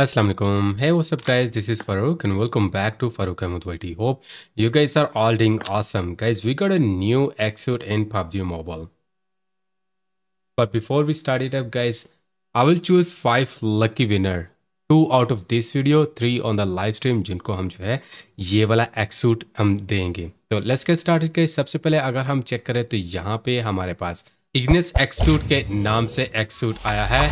असलम है वो सब guys this is Farooq and welcome back to Farooq Ahmad वल्टी hope you guys are all doing awesome guys we got a new X suit in PUBG mobile but before we start it up guys I will choose five lucky winner two out of this video three on the live stream जिनको हम जो है ये वाला एक्सूट हम देंगे तो let's get start guys सबसे पहले अगर हम चेक करें तो यहाँ पे हमारे पास इग्नेस एक्सूट के नाम से एक्सूट आया है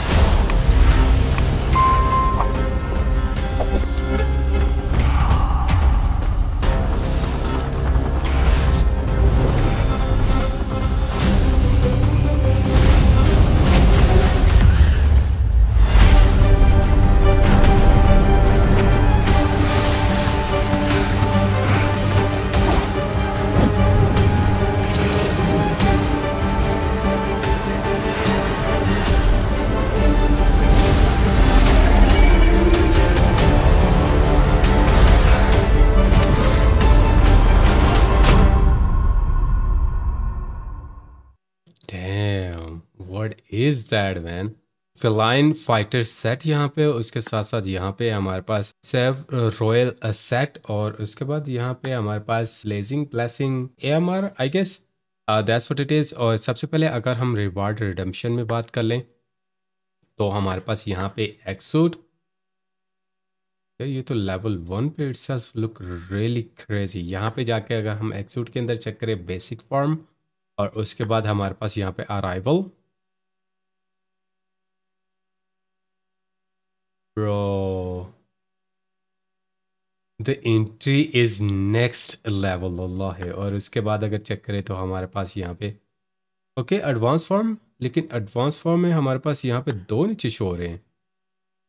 is that man feline fighter set यहाँ पे उसके साथ साथ यहाँ पे हमारे पास सेव रॉयल सेट और उसके बाद यहाँ पे हमारे पास लेजिंग placing A M R I guess that's what it is और सबसे पहले अगर हम रिवार्ड रिडम्पशन में बात कर लें तो हमारे पास यहाँ पे एक्सूट ये तो लेवल वन पे इट लुक रियली क्रेजी यहाँ पे जाके अगर हम एक्सूट के अंदर चेक करें बेसिक फॉर्म और उसके बाद हमारे पास यहाँ पे arrival Bro. The entry is next level Allah है और उसके बाद अगर चेक करें तो हमारे पास यहाँ पे ओके एडवांस फॉर्म लेकिन एडवांस फॉर्म में हमारे पास यहाँ पे दो नीचे शो रहे हैं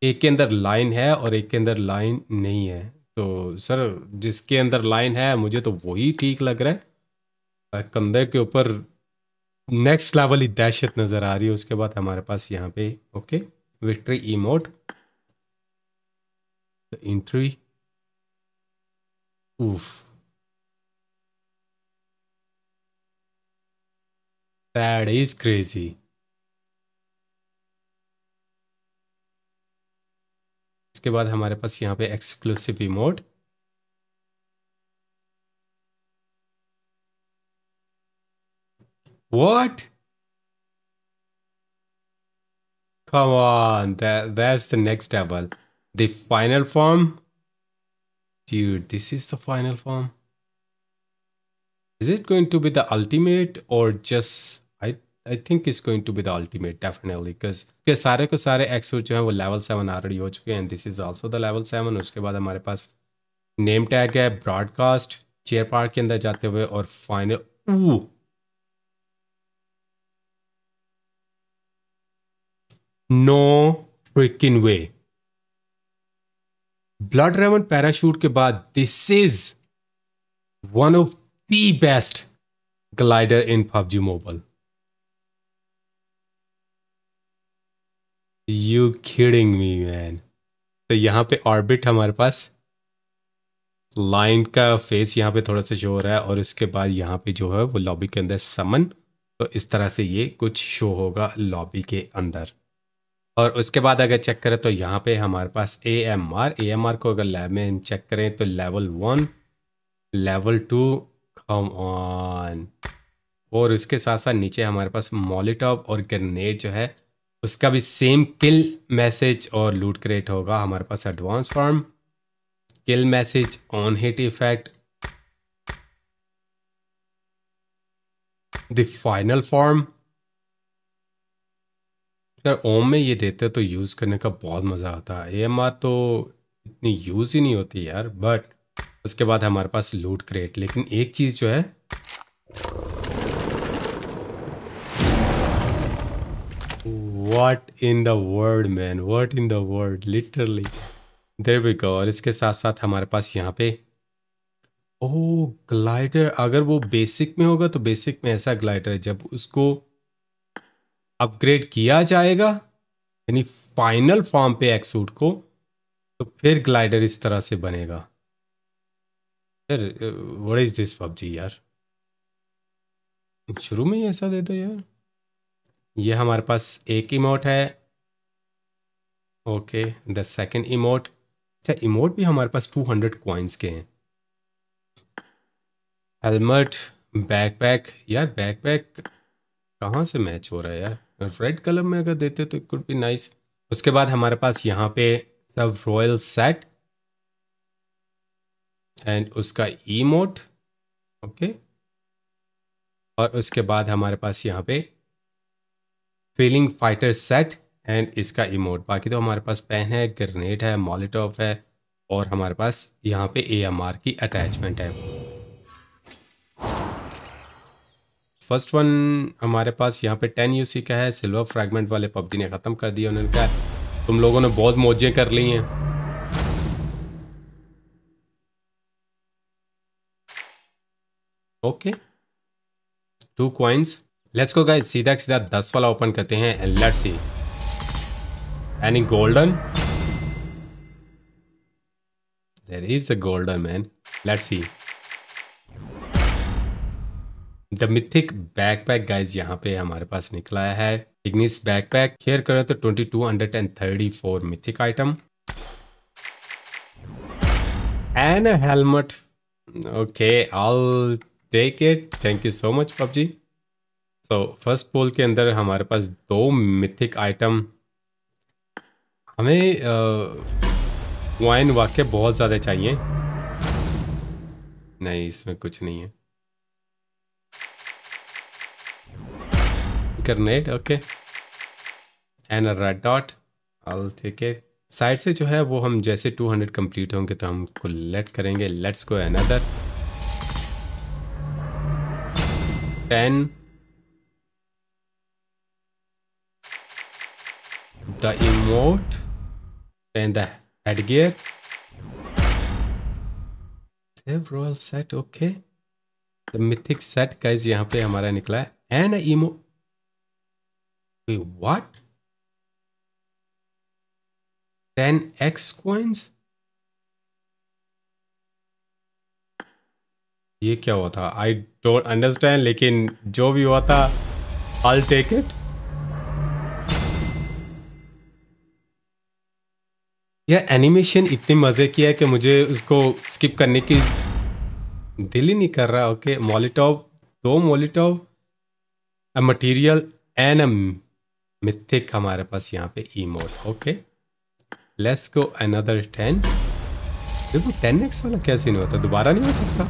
एक के अंदर लाइन है और एक के अंदर लाइन नहीं है तो सर जिसके अंदर लाइन है मुझे तो वही ठीक लग रहा है कंधे के ऊपर नेक्स्ट लेवल ही दहशत नज़र आ रही है उसके बाद हमारे पास यहाँ पे okay victory emote the entry. Oof. That is crazy. इसके बाद हमारे पास यहाँ पे exclusive emote What? Come on, that that's the next double. The final form? Dude, this is the final form. Is it going to be the ultimate or just... I I think it's going to be the ultimate definitely because क्योंकि सारे को सारे एक्सो जो है वो level seven already हो चुके हैं this is also the level seven उसके बाद हमारे पास नेम टैग है ब्रॉडकास्ट चेयर पार्क के अंदर जाते हुए और final no freaking way blood raven parachute के बाद this is one of the best glider in PUBG mobile you kidding me man तो यहाँ पे ऑर्बिट हमारे पास लाइन का फेस यहाँ पे थोड़ा सा शो हो रहा है और उसके बाद यहाँ पे जो है वो लॉबी के अंदर समन तो इस तरह से ये कुछ शो होगा लॉबी के अंदर और उसके बाद अगर चेक करें तो यहाँ पे हमारे पास A M R A M R को अगर लैब में चेक करें तो level one level two come on और उसके साथ साथ नीचे हमारे पास मॉलिटॉप और ग्रेनेड जो है उसका भी सेम किल मैसेज और लूट क्रिएट होगा हमारे पास advance form kill message on hit effect the final form यार ओम में ये देते तो यूज़ करने का बहुत मज़ा आता है ए तो इतनी यूज़ ही नहीं होती यार बट उसके बाद हमारे पास लूट क्रेट लेकिन एक चीज़ जो है what in the world man what in the world literally there we go और इसके साथ साथ हमारे पास यहाँ पे ओ oh, ग्लाइडर अगर वो बेसिक में होगा तो बेसिक में ऐसा ग्लाइडर है जब उसको अपग्रेड किया जाएगा यानी फाइनल फॉर्म पे एक्सूट को तो फिर ग्लाइडर इस तरह से बनेगा यार वट इज दिस पबजी यार शुरू में ही ऐसा दे दो यार ये हमारे पास एक इमोट है ओके द सेकंड इमोट अच्छा इमोट भी हमारे पास टू हंड्रेड कॉइन्स के हैं हेलमेट बैकपैक यार बैकपैक कहाँ से मैच हो रहा है यार रेड कलर में अगर देते तो कुड भी नाइस उसके बाद हमारे पास यहाँ पे सब रॉयल सेट एंड उसका मोट ओके और उसके बाद हमारे पास यहाँ पे फीलिंग फाइटर सेट एंड इसका इमोट बाकी तो हमारे पास पेन है ग्रेनेड है मॉलिटॉफ है और हमारे पास यहाँ पे एएमआर की अटैचमेंट है फर्स्ट वन हमारे पास यहाँ पे टेन यूसी का है सिल्वर फ्रेगमेंट वाले पबजी ने ख़त्म कर दिया उन्होंने कहा तुम लोगों ने बहुत मौजें कर ली हैं okay two coins let's go guys सीधा सीधा दस वाला ओपन करते हैं let's see any golden there is a golden man let's see the mythic backpack guys यहाँ पे हमारे पास निकला है इग्निस बैकपैक शेयर करें तो 2234 mythic item and helmet okay I'll take it thank you so much PUBG so first pull के अंदर हमारे पास दो मिथिक आइटम हमें वाइन वाक्य बहुत ज़्यादा चाहिए नहीं इसमें कुछ नहीं है grenade okay and a red dot I'll take it side से जो है वो हम जैसे 200 हंड्रेड कम्प्लीट होंगे तो हम लेट करेंगे let's go another 10 the emote and the head gear royal set okay mythic set guys यहां पे हमारा निकला है an emote Wait, what? 10x coins? ये क्या हुआ था आई डोंट अंडरस्टैंड लेकिन जो भी हुआ था आई टेक इट यह एनिमेशन इतनी मज़े की है कि मुझे उसको स्किप करने की दिल ही नहीं कर रहा ओके मोलिटॉव दो molotov a material and a mythic हमारे पास यहाँ पे emote okay let's go another ten देखो टेन एक्स वाला कैसे नहीं होता दोबारा नहीं हो सकता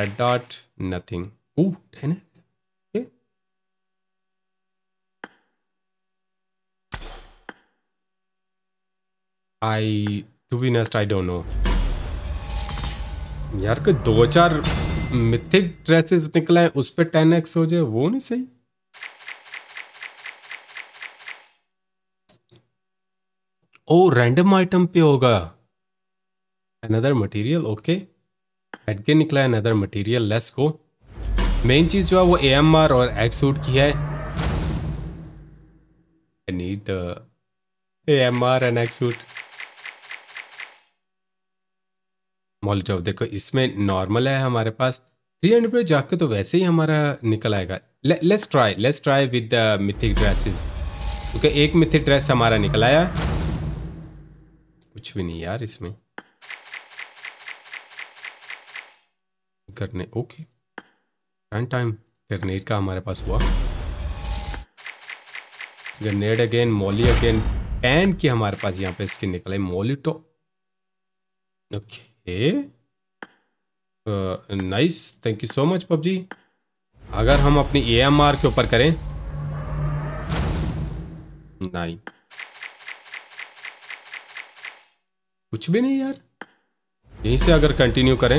red dot nothing ten I to be nest I don't know यार कोई दो चार मिथिक ड्रेसेस निकला है उस पर टेन एक्स हो जाए वो नहीं सही ओ रैंडम आइटम पे होगा अनदर मटेरियल ओके हेड के निकला है another material let's go main चीज जो है वो एएमआर और और एक्सूट की है I need M R and X suit मॉल देखो इसमें नॉर्मल है हमारे पास थ्री हंड्रेड पे जाके तो वैसे ही हमारा निकल आएगा let's try let's try with the mythic dresses क्योंकि एक मिथिक ड्रेस हमारा निकल आया कुछ भी नहीं यार इसमें करने ओके एंड टाइम ग्रेनेड का हमारे पास हुआ grenade again molly again pan की हमारे पास यहाँ पे इसकी निकले मॉली तो okay nice thank you so much PUBG अगर हम अपनी आर के ऊपर करें नहीं कुछ भी नहीं यार यहीं से अगर कंटिन्यू करें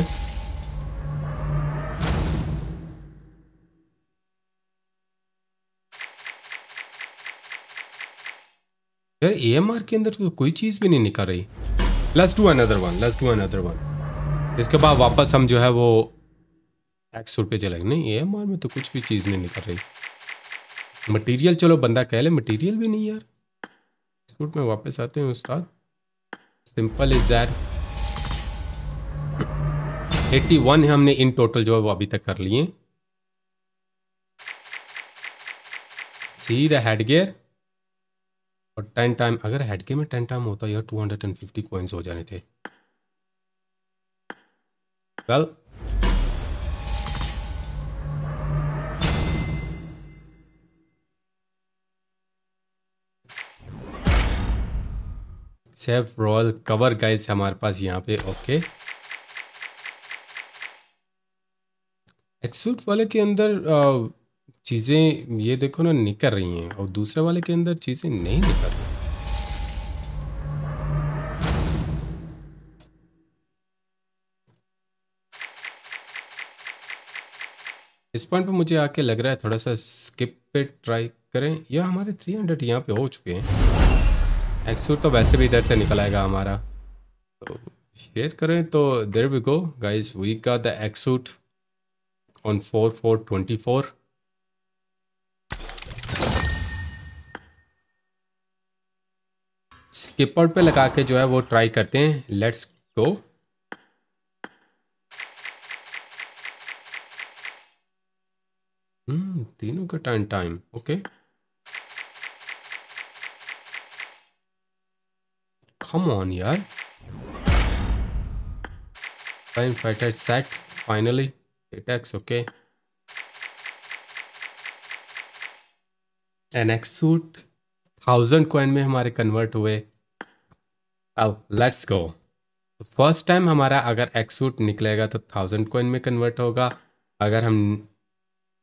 यार एएमआर के अंदर तो कोई चीज भी नहीं निकल रही let's do another one let's do another one इसके बाद वापस हम जो है वो सौ रुपये चलेंगे नहीं ए एम आर में तो कुछ भी चीज़ नहीं निकल रही मटेरियल चलो बंदा कह ले मटेरियल भी नहीं यार सूट में वापस आते हैं उस्ताद सिंपल इज दैट 81 है हमने इन टोटल जो है वो अभी तक कर लिए सी द हेड गियर और टेन टाइम अगर हेड गियर में टेन टाइम होता यार 250 हंड्रेड हो जाने थे Well. Safe royal cover guys हमारे पास यहाँ पे ओके एक्सूट वाले के अंदर चीज़ें ये देखो ना निकल रही हैं और दूसरे वाले के अंदर चीज़ें नहीं निकल रही इस पॉइंट पे मुझे आके लग रहा है थोड़ा सा स्किप पे ट्राई करें या हमारे 300 हंड्रेड यहाँ पे हो चुके हैं एक्सूर तो वैसे भी इधर से निकल आएगा हमारा तो शेयर करें तो there we go guys we का the X suit on four four twenty four skipper पे लगा के जो है वो ट्राई करते हैं लेट्स गो हम्म तीनों का time time okay come on यार time fighter set finally attacks okay an X suit thousand coin में हमारे कन्वर्ट हुए अब लेट्स गो फर्स्ट टाइम हमारा अगर एक्सूट निकलेगा तो थाउजेंड कॉइन में कन्वर्ट होगा अगर हम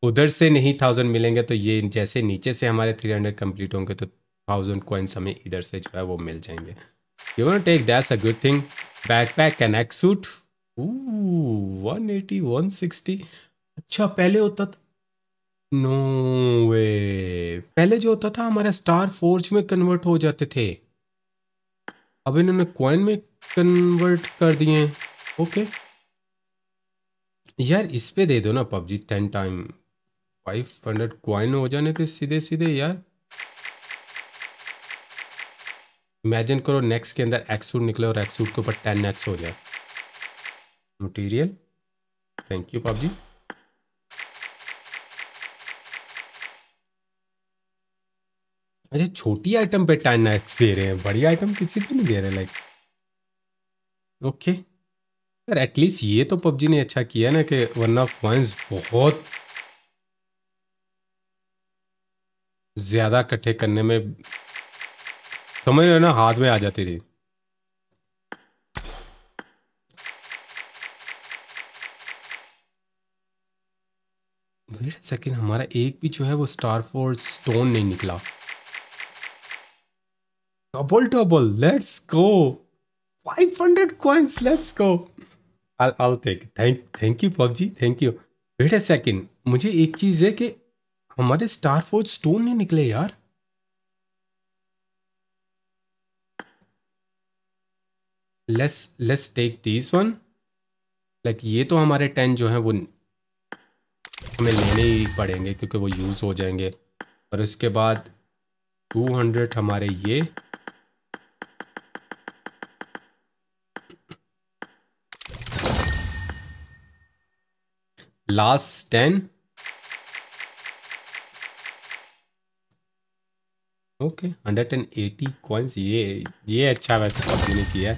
उधर से नहीं थाउजेंड मिलेंगे तो ये जैसे नीचे से हमारे थ्री हंड्रेड कम्प्लीट होंगे तो थाउजेंड कॉइन्स हमें इधर से जो है वो मिल जाएंगे you want take that's a good thing backpack connect suit one eighty one sixty अच्छा पहले होता था नो वे पहले जो होता था हमारे स्टार फोर्ज में कन्वर्ट हो जाते थे अब इन्होंने कॉइन में कन्वर्ट कर दिए ओके यार इस पे दे दो ना PUBG ten time five hundred coin हो जाने थे सीधे सीधे यार इमेजिन करो नेक्स्ट के अंदर सूट निकले और सूट के ऊपर टेन एक्स हो जाए मटेरियल थैंक यू पापजी अच्छा छोटी आइटम पे टेन एक्स दे रहे हैं बड़ी आइटम किसी पे नहीं दे रहे लाइक ओके सर एटलीस्ट ये तो पबजी ने अच्छा किया ना कि वन ऑफ पॉइंट्स बहुत ज़्यादा इकट्ठे करने में समझ रहे हो ना हाथ में आ जाती थी वेट सेकेंड हमारा एक भी जो है वो स्टार फोर्स स्टोन नहीं निकला double double let's go 500 hundred coins let's go I take thank thank you you PUBG thank wait a second मुझे एक चीज है कि हमारे स्टार फोर्ज स्टोन नहीं निकले यार let's let's take this one like ये तो हमारे टेन जो है वो हमें लेने ही पड़ेंगे क्योंकि वो यूज़ हो जाएंगे और उसके बाद टू हंड्रेड हमारे ये last ten okay hundred and eighty coins ये ये अच्छा वैसे पब्जी ने किया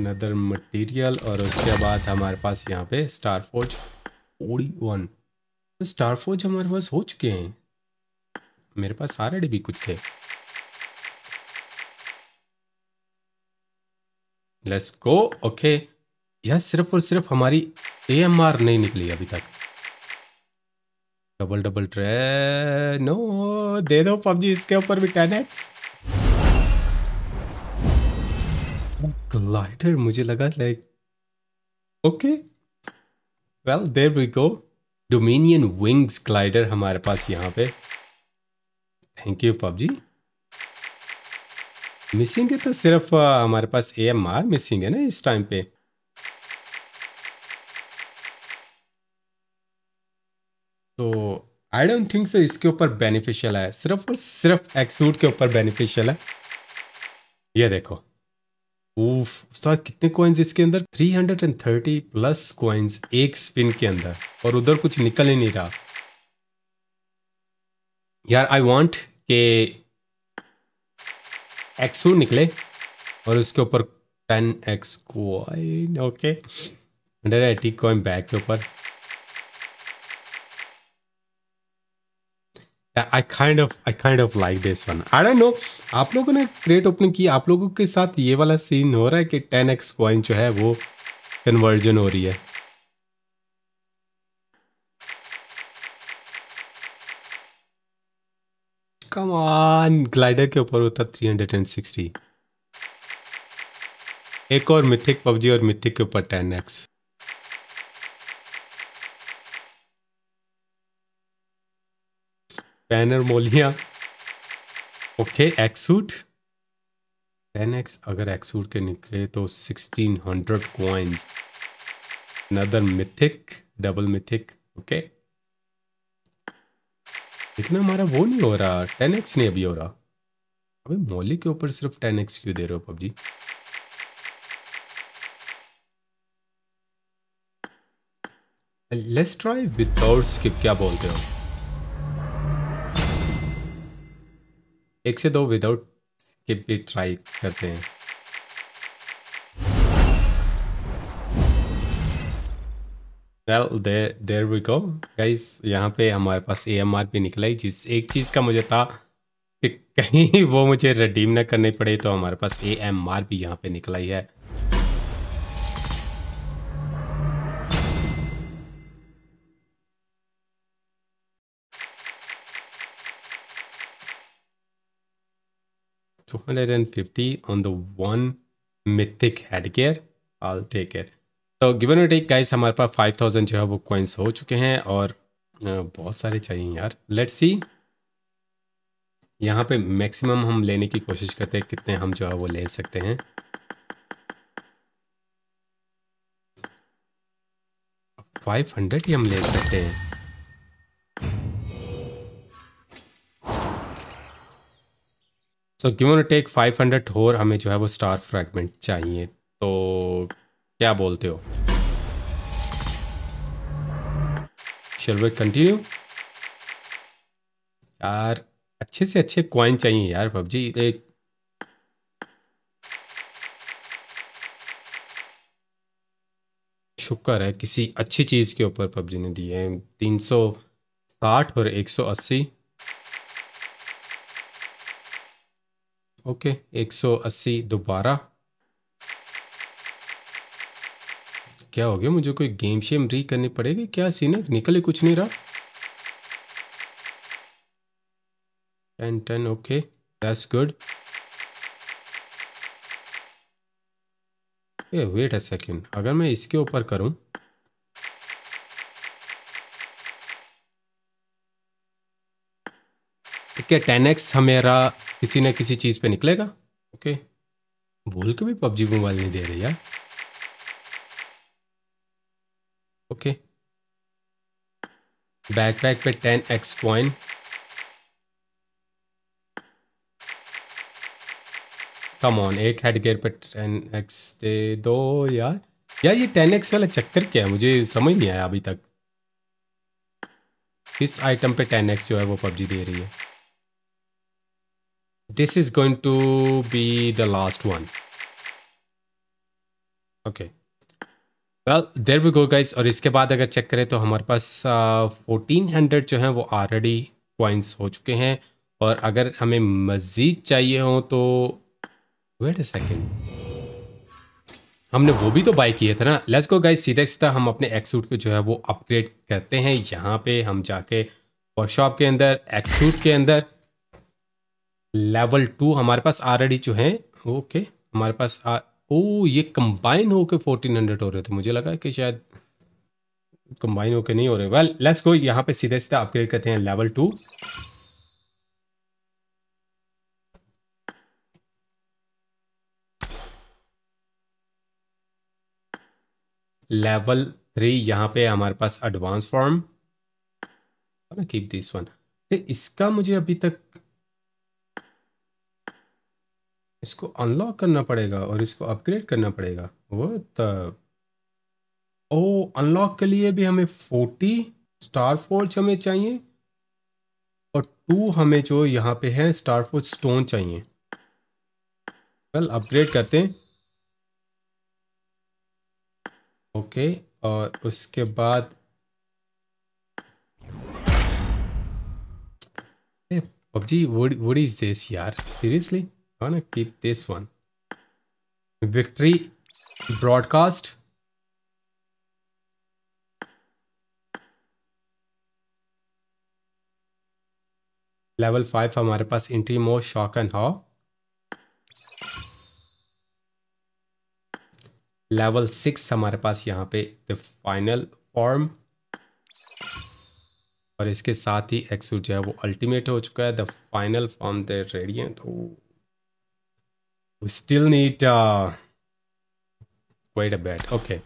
अनदर मटेरियल और उसके बाद हमारे पास यहाँ पे स्टार फोर्ज ओडी वन तो स्टार फोर्ज हमारे पास हो चुके हैं मेरे पास डी भी कुछ थे लेट्स गो ओके okay. यह सिर्फ और सिर्फ हमारी ए एम आर नहीं निकली अभी तक डबल डबल ट्रे नो दे दो पबजी इसके ऊपर भी टेन एक्स ग्लाइडर मुझे लगा like okay well there we go dominion wings glider हमारे पास यहाँ पे थैंक यू पबजी मिसिंग है तो सिर्फ uh, हमारे पास ए एम आर मिसिंग है ना इस टाइम पे तो आई डोंट थिंक सो इसके ऊपर बेनिफिशियल है सिर्फ और सिर्फ एक्सूट के ऊपर बेनिफिशियल है ये देखो ऊफ उसका कितने कॉइन्स इसके अंदर 330 प्लस कॉइन्स एक स्पिन के अंदर और उधर कुछ निकल ही नहीं रहा यार आई वांट के एक्सू निकले और उसके ऊपर ten X coin okay hundred eighty coin back के ऊपर I kind of I kind of like this one I don't know आप लोगों ने क्रिएट ओपन की आप लोगों के साथ ये वाला सीन हो रहा है कि टेन एक्स कॉइन जो है वो कन्वर्जन हो रही है कम ऑन ग्लाइडर के ऊपर होता थ्री हंड्रेड एंड सिक्सटी एक और मिथिक पबजी और मिथिक के ऊपर टेन एक्स पैनर मोलिया ओके एक्सूट टेन एक्स अगर एक्सूट के निकले तो sixteen hundred coins another mythic double mythic okay लेकिन हमारा वो नहीं हो रहा टेन एक्स नहीं अभी हो रहा अभी मोली के ऊपर सिर्फ टेन एक्स क्यों दे रहे हो PUBG let's try without skip क्या बोलते हो एक से दो विदाउट स्किप भी ट्राई करते हैं well there we go guys यहाँ पे हमारे पास ए एम आर भी निकला ही जिस एक चीज़ का मुझे था कि कहीं वो मुझे रिडीम ना करनी पड़े तो हमारे पास ए एम आर भी यहाँ पे निकला ही है 250 on the one mythic headgear. I'll take it. तो गिवन और टेक गाइस हमारे पास 5000 जो है वो कॉइन्स हो चुके हैं और बहुत सारे चाहिए यार लेट्स सी यहाँ पे मैक्सिमम हम लेने की कोशिश करते हैं कितने हम जो है वो ले सकते हैं फाइव हंड्रेड ही हम ले सकते हैं so given take five hundred होर हमें जो है वो स्टार फ्रैगमेंट चाहिए तो क्या बोलते हो शल कंटिन्यू यार अच्छे से अच्छे क्वाइन चाहिए यार पबजी एक शुक्र है किसी अच्छी चीज़ के ऊपर पबजी ने दिए हैं तीन सौ साठ और एक सौ अस्सी ओके सौ 180 दोबारा क्या हो गया मुझे कोई गेम शेम री करनी पड़ेगी क्या सीन है निकले कुछ नहीं रहा ten ten okay that's good a wait a second अगर मैं इसके ऊपर करूं ठीक है टेन एक्स हमेरा किसी ना किसी चीज़ पे निकलेगा ओके भूल के भी पबजी मोबाइल नहीं दे रहे यार ओके बैकपैक पे ten X coin come on एक हेड गेयर पे टेन एक्स दे दो यार यार ये टेन एक्स वाला चक्कर क्या है मुझे समझ नहीं आया अभी तक किस आइटम पे टेन एक्स जो है वो पबजी दे रही है this is going to be the last one okay well there we go guys और इसके बाद अगर चेक करें तो हमारे पास फोर्टीन uh, हंड्रेड जो है वो ऑलरेडी पॉइंट्स हो चुके हैं और अगर हमें मज़ीद चाहिए हो तो वेट अ सेकेंड हमने वो भी तो बाई किए थे ना लेट्स गो गाइस सीधा सीधा हम अपने एक्सूट को जो है वो अपग्रेड करते हैं यहाँ पे हम जाके वर्कशॉप के अंदर एक्सूट के अंदर लेवल टू हमारे पास आर जो है ओके हमारे पास आ, ओ ये कंबाइन होके फोर्टीन हंड्रेड हो रहे थे मुझे लगा कि शायद कंबाइन होके नहीं हो रहे वेल लेट्स गो यहाँ पे सीधे सीधे अपग्रेड करते हैं लेवल टू लेवल थ्री यहाँ पे हमारे पास advance form keep this one इसका मुझे अभी तक इसको अनलॉक करना पड़ेगा और इसको अपग्रेड करना पड़ेगा वो ओ अनलॉक के लिए भी हमें फोर्टी स्टार फोर्ज हमें चाहिए और टू हमें जो यहाँ पे है स्टार फोर्ज स्टोन चाहिए कल अपग्रेड करते हैं ओके और उसके बाद पबजी वुड इज दिस यार seriously gonna keep this one. Victory broadcast. Level five हमारे पास इंट्री मो एंड हॉ लेवल सिक्स हमारे पास यहाँ पे द फाइनल फॉर्म और इसके साथ ही एक्सू जो है वो अल्टीमेट हो चुका है the final form the radiant We still need uh, wait a bit. Okay.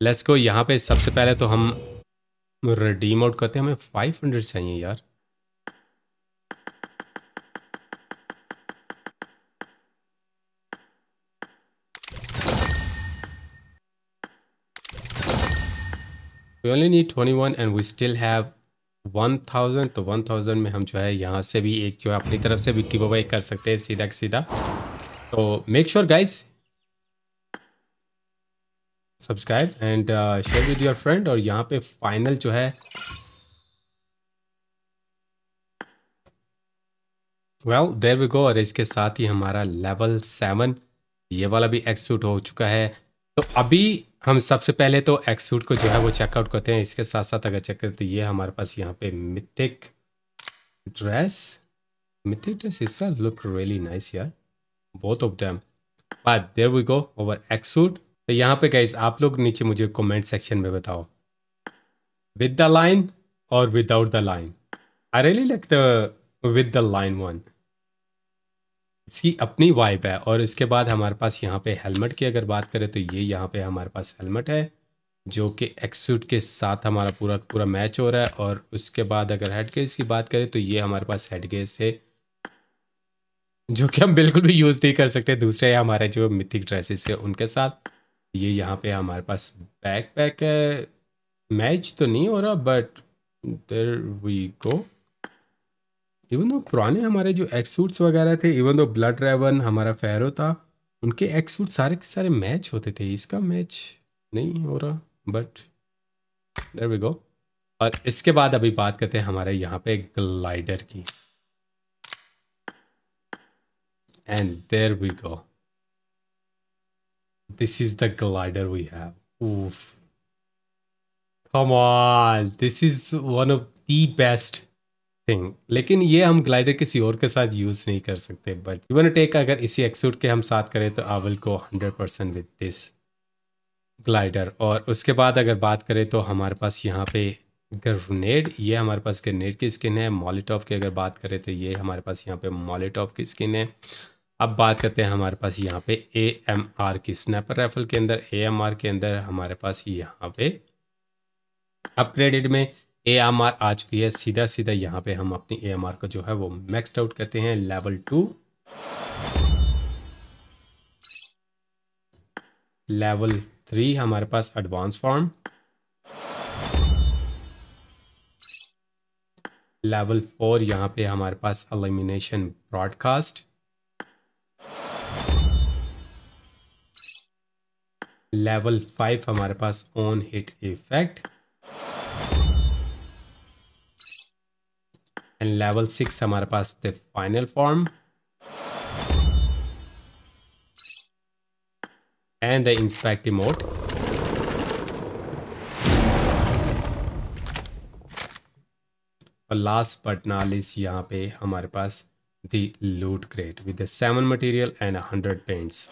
Let's go यहाँ पे सबसे पहले तो हम redeem out करते हैं हमें 500 चाहिए यार We only need 21 and we still have 1000 तो 1000 में हम जो है यहाँ से भी एक जो है अपनी तरफ से भी गिव कर सकते हैं सीधा सीधा So make sure, guys, subscribe and share with your friend और यहाँ पे फाइनल जो है वेल देर वी गो और इसके साथ ही हमारा लेवल सेवन ये वाला भी एक्सूट हो चुका है तो अभी हम सबसे पहले तो एक्सूट को जो है वो चेकआउट करते हैं इसके साथ साथ अगर चेक करें तो ये हमारे पास यहाँ पे mythic dress mythic dress is look really nice यार both of them. But there we go over X suit तो यहाँ पे गाइज आप लोग नीचे मुझे कमेंट सेक्शन में बताओ विद द लाइन और without the line I really like the with the line one इसकी अपनी वाइब है और इसके बाद हमारे पास यहाँ पे हेलमेट की अगर बात करें तो ये यह यहाँ पे हमारे पास हेलमेट है जो कि एक्सूट के साथ हमारा पूरा पूरा मैच हो रहा है और उसके बाद अगर हेड की बात करें तो ये हमारे पास हेड गेज थे जो कि हम बिल्कुल भी यूज़ नहीं कर सकते दूसरे हमारे जो मिथिक ड्रेसेस है उनके साथ ये यहाँ पे हमारे पास बैक पैक है मैच तो नहीं हो रहा but there we go even though पुराने हमारे जो एक्सूट्स वगैरह थे इवन दो ब्लड रेवन हमारा फेरो था उनके एक्सूट सारे के सारे मैच होते थे इसका मैच नहीं हो रहा बट देर वी गो और इसके बाद अभी बात करते हैं हमारे यहाँ पे ग्लाइडर की And there we go. This is the glider we have. Oof. Come on. This is one of the best ye hum ये हम ग्लाइडर किसी और के साथ यूज़ नहीं कर सकते बट to टेक अगर इसी एक्सूट के हम साथ करें तो i को hundred percent with this glider और उसके बाद अगर बात करें तो हमारे पास यहाँ पे ग्रनेड ये हमारे पास ग्रनेड की स्किन है मॉलिटॉफ की अगर बात करें तो ये हमारे पास यहाँ पे मॉलिटॉफ की स्किन है अब बात करते हैं हमारे पास यहाँ पे ए एम आर की स्नैपर राइफल के अंदर ए एम आर के अंदर हमारे पास यहाँ पे अपग्रेडेड में ए एम आर आ चुकी है सीधा सीधा यहाँ पे हम अपनी ए एम आर को जो है वो मैक्सड आउट करते हैं लेवल टू लेवल थ्री हमारे पास एडवांस फॉर्म लेवल फोर यहाँ पे हमारे पास एलिमिनेशन ब्रॉडकास्ट लेवल फाइव हमारे पास on hit effect and level six हमारे पास the final form and the inspect emote और लास्ट बट नॉट लिस्ट यहाँ पे हमारे पास the loot crate with the seven material and hundred paints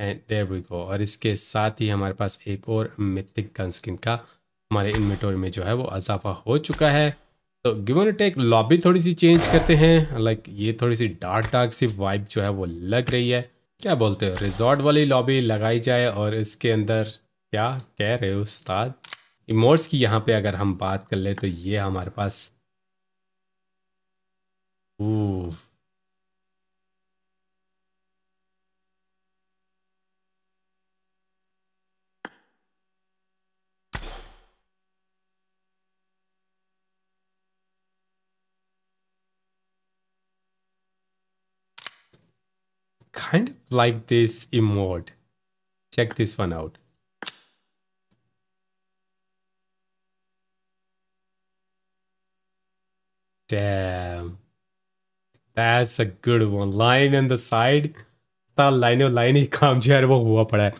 and there we go और इसके साथ ही हमारे पास एक और मिथिक गन का हमारे इन्वेटोरी में जो है वो अजाफा हो चुका है तो गिवन टेक लॉबी थोड़ी सी चेंज करते हैं लाइक ये थोड़ी सी डार्क डार्क सी वाइब जो है वो लग रही है क्या बोलते हो रिजॉर्ट वाली लॉबी लगाई जाए और इसके अंदर क्या कह रहे हो उस्ताद इमोट्स की यहाँ पे अगर हम बात कर ले तो ये हमारे पास oh kind of like this emote. Check this one out. Damn. That's a good one. Line in the side. Star line or oh, line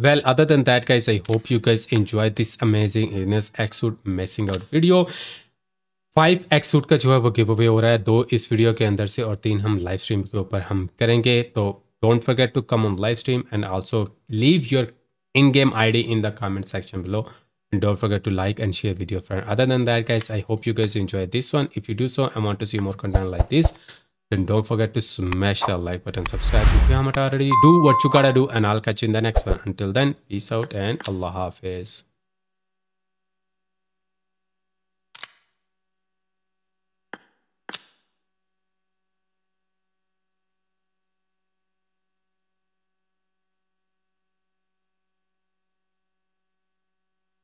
Well, other than that guys, I hope you guys enjoyed this amazing Ines Exud messing out video. Five X suit का जो है वो give away हो रहा है दो इस video के अंदर से और तीन हम लाइव स्ट्रीम के ऊपर हम करेंगे तो don't forget to come on live stream and also leave your in game I D in the comment section below and don't forget to like and share with your friend other than that guys I hope you guys enjoy this one if you do so I want to see more content like this then don't forget to smash the like button subscribe if you haven't already do what you got to do and i'll catch you in the next one until then peace out and allah hafiz